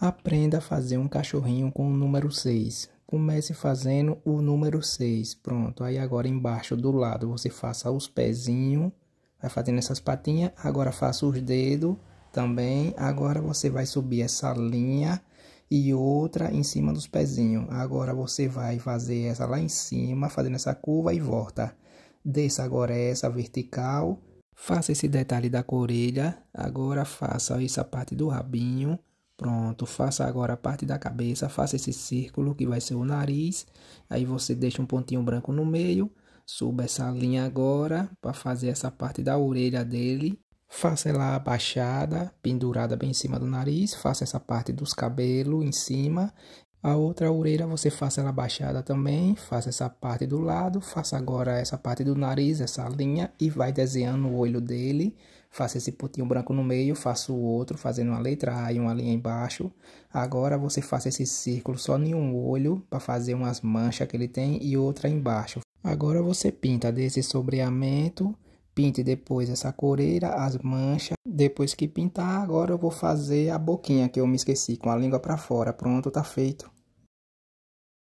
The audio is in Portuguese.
Aprenda a fazer um cachorrinho com o número 6. Comece fazendo o número 6. Pronto. Aí agora embaixo do lado você faça os pezinhos. Vai fazendo essas patinhas. Agora faça os dedos também. Agora você vai subir essa linha e outra em cima dos pezinhos. Agora você vai fazer essa lá em cima, fazendo essa curva e volta. Desça agora essa vertical. Faça esse detalhe da orelha. Agora faça essa parte do rabinho. Pronto, faça agora a parte da cabeça, faça esse círculo que vai ser o nariz. Aí você deixa um pontinho branco no meio, suba essa linha agora para fazer essa parte da orelha dele. Faça ela abaixada, pendurada bem em cima do nariz. Faça essa parte dos cabelos em cima. A outra orelha você faça ela baixada também, faça essa parte do lado, faça agora essa parte do nariz, essa linha e vai desenhando o olho dele. Faça esse pontinho branco no meio, faça o outro fazendo uma letra A e uma linha embaixo. Agora você faça esse círculo só em um olho para fazer umas manchas que ele tem e outra embaixo. Agora você pinta desse sobreamento Pinte depois essa coreira, as manchas. Depois que pintar, agora eu vou fazer a boquinha que eu me esqueci, com a língua para fora. Pronto, tá feito.